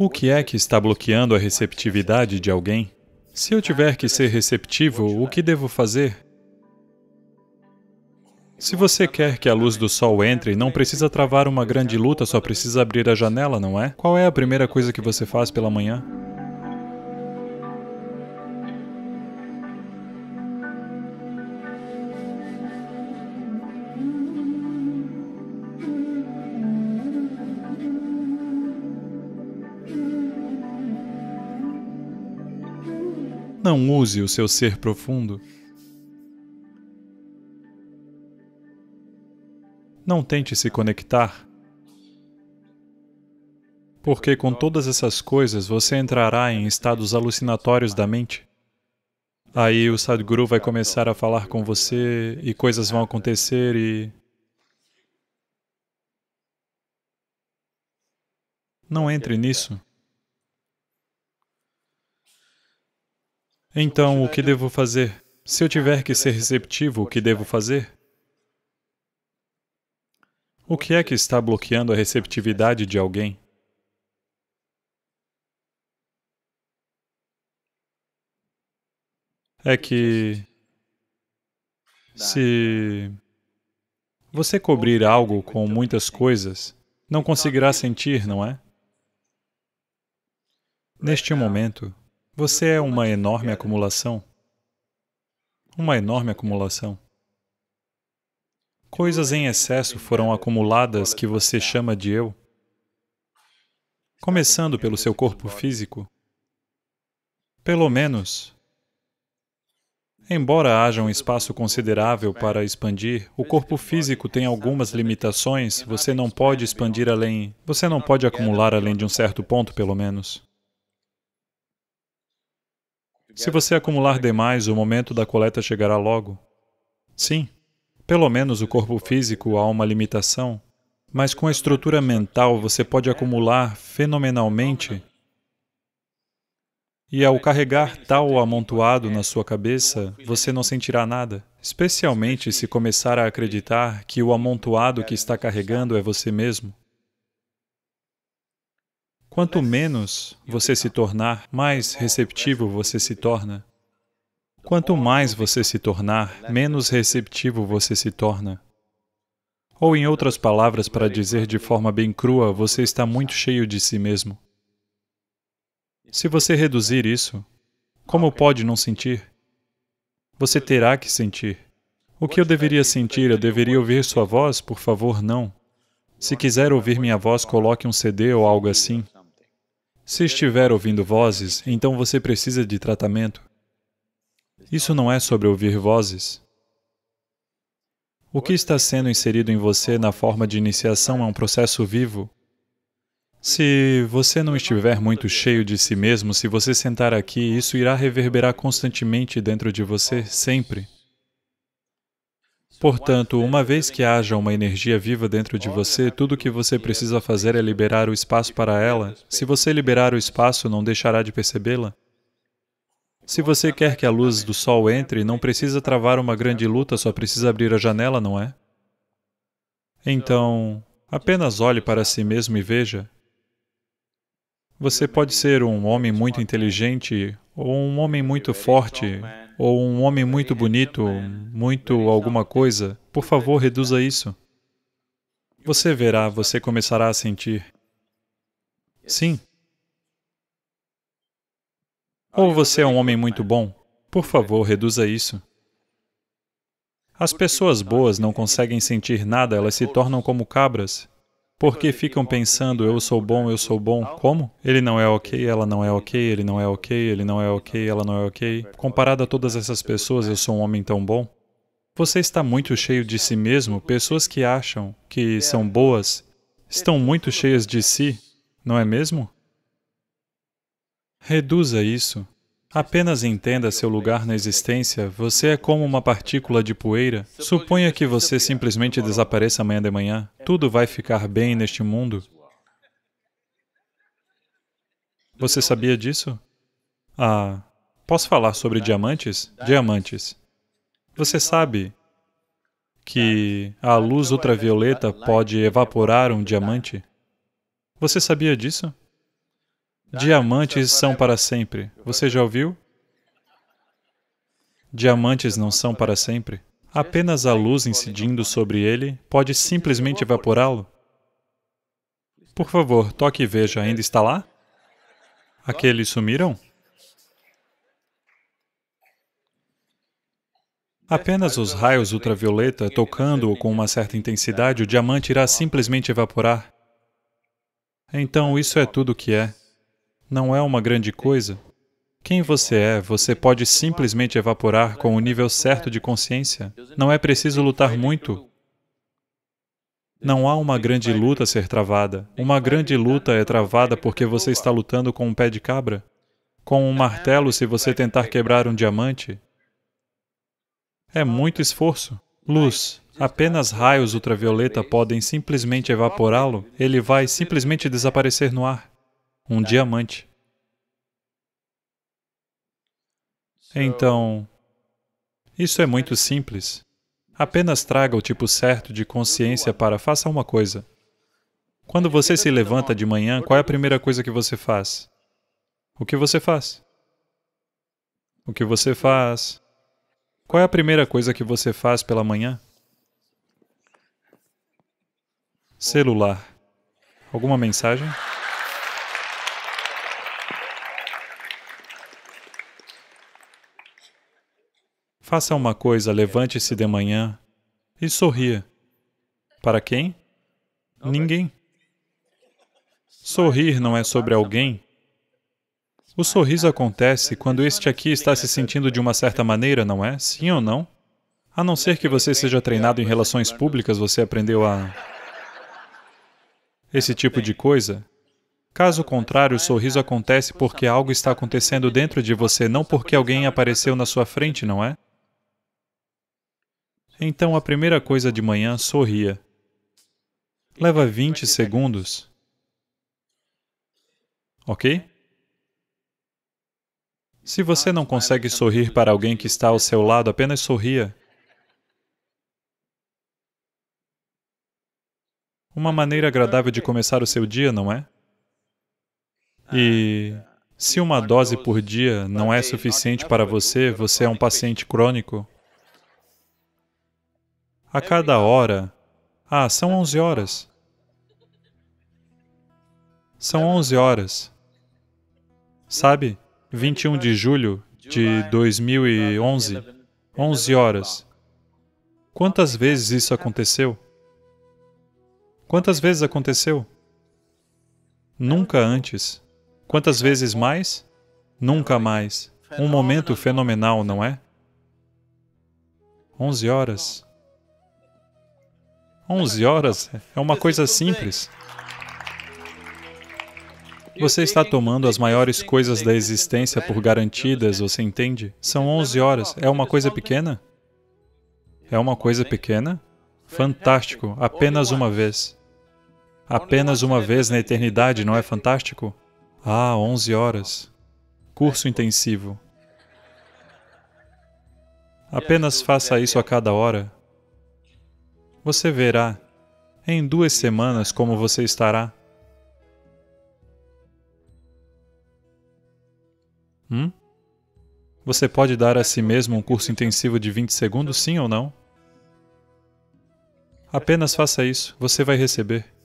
O que é que está bloqueando a receptividade de alguém? Se eu tiver que ser receptivo, o que devo fazer? Se você quer que a luz do sol entre, não precisa travar uma grande luta, só precisa abrir a janela, não é? Qual é a primeira coisa que você faz pela manhã? não use o seu ser profundo. Não tente se conectar, porque com todas essas coisas você entrará em estados alucinatórios da mente. Aí o Sadhguru vai começar a falar com você e coisas vão acontecer e... Não entre nisso. Então, o que devo fazer? Se eu tiver que ser receptivo, o que devo fazer? O que é que está bloqueando a receptividade de alguém? É que se você cobrir algo com muitas coisas, não conseguirá sentir, não é? Neste momento, você é uma enorme acumulação. Uma enorme acumulação. Coisas em excesso foram acumuladas que você chama de eu. Começando pelo seu corpo físico. Pelo menos, Embora haja um espaço considerável para expandir, o corpo físico tem algumas limitações, você não pode expandir além, você não pode acumular além de um certo ponto, pelo menos. Se você acumular demais, o momento da coleta chegará logo. Sim, pelo menos o corpo físico há uma limitação, mas com a estrutura mental você pode acumular fenomenalmente e ao carregar tal amontoado na sua cabeça, você não sentirá nada, especialmente se começar a acreditar que o amontoado que está carregando é você mesmo. Quanto menos você se tornar, mais receptivo você se torna. Quanto mais você se tornar, menos receptivo você se torna. Ou, em outras palavras, para dizer de forma bem crua, você está muito cheio de si mesmo. Se você reduzir isso, como pode não sentir? Você terá que sentir. O que eu deveria sentir? Eu deveria ouvir sua voz? Por favor, não. Se quiser ouvir minha voz, coloque um CD ou algo assim. Se estiver ouvindo vozes, então você precisa de tratamento. Isso não é sobre ouvir vozes. O que está sendo inserido em você na forma de iniciação é um processo vivo. Se você não estiver muito cheio de si mesmo, se você sentar aqui, isso irá reverberar constantemente dentro de você, sempre. Portanto, uma vez que haja uma energia viva dentro de você, tudo o que você precisa fazer é liberar o espaço para ela. Se você liberar o espaço, não deixará de percebê-la. Se você quer que a luz do sol entre, não precisa travar uma grande luta, só precisa abrir a janela, não é? Então, apenas olhe para si mesmo e veja. Você pode ser um homem muito inteligente ou um homem muito forte, ou um homem muito bonito, muito alguma coisa, por favor, reduza isso. Você verá, você começará a sentir. Sim. Ou você é um homem muito bom, por favor, reduza isso. As pessoas boas não conseguem sentir nada, elas se tornam como cabras. Porque ficam pensando, eu sou bom, eu sou bom. Como? Ele não é ok, ela não é ok, ele não é ok, ele não é ok, ela não é ok. Comparado a todas essas pessoas, eu sou um homem tão bom. Você está muito cheio de si mesmo. Pessoas que acham que são boas estão muito cheias de si, não é mesmo? Reduza isso. Apenas entenda seu lugar na existência. Você é como uma partícula de poeira. Suponha que você simplesmente desapareça amanhã de manhã. Tudo vai ficar bem neste mundo. Você sabia disso? Ah, posso falar sobre diamantes? Diamantes. Você sabe que a luz ultravioleta pode evaporar um diamante? Você sabia disso? Diamantes são para sempre. Você já ouviu? Diamantes não são para sempre. Apenas a luz incidindo sobre ele pode simplesmente evaporá-lo. Por favor, toque e veja, ainda está lá? Aqueles sumiram? Apenas os raios ultravioleta tocando-o com uma certa intensidade, o diamante irá simplesmente evaporar. Então, isso é tudo o que é não é uma grande coisa. Quem você é, você pode simplesmente evaporar com o nível certo de consciência. Não é preciso lutar muito. Não há uma grande luta a ser travada. Uma grande luta é travada porque você está lutando com um pé de cabra. Com um martelo, se você tentar quebrar um diamante. É muito esforço. Luz, apenas raios ultravioleta podem simplesmente evaporá-lo, ele vai simplesmente desaparecer no ar um tá. diamante. Então, isso é tá. muito simples. Apenas traga o tipo certo de consciência para faça uma coisa. Quando você se levanta de manhã, qual é a primeira coisa que você faz? O que você faz? O que você faz? Qual é a primeira coisa que você faz pela manhã? Celular. Alguma mensagem? Faça uma coisa, levante-se de manhã e sorria. Para quem? Ninguém. Sorrir não é sobre alguém. O sorriso acontece quando este aqui está se sentindo de uma certa maneira, não é? Sim ou não? A não ser que você seja treinado em relações públicas, você aprendeu a. esse tipo de coisa. Caso contrário, o sorriso acontece porque algo está acontecendo dentro de você, não porque alguém apareceu na sua frente, não é? Então, a primeira coisa de manhã, sorria. Leva 20 segundos. Ok? Se você não consegue sorrir para alguém que está ao seu lado, apenas sorria. Uma maneira agradável de começar o seu dia, não é? E se uma dose por dia não é suficiente para você, você é um paciente crônico, a é cada hora. Ah, são 11 é horas. São 11 é horas. Sabe? 21 de julho de 2011, 11 horas. Quantas vezes isso aconteceu? Quantas vezes aconteceu? Nunca antes. Quantas vezes mais? Nunca mais. Um momento fenomenal, não é? 11 horas. 11 horas é uma coisa simples. Você está tomando as maiores coisas da existência por garantidas, você entende? São 11 horas. É uma coisa pequena? É uma coisa pequena? Fantástico, apenas uma vez. Apenas uma vez na eternidade, não é fantástico? Ah, 11 horas. Curso intensivo. Apenas faça isso a cada hora. Você verá em duas semanas como você estará. Hum? Você pode dar a si mesmo um curso intensivo de 20 segundos, sim ou não? Apenas faça isso, você vai receber.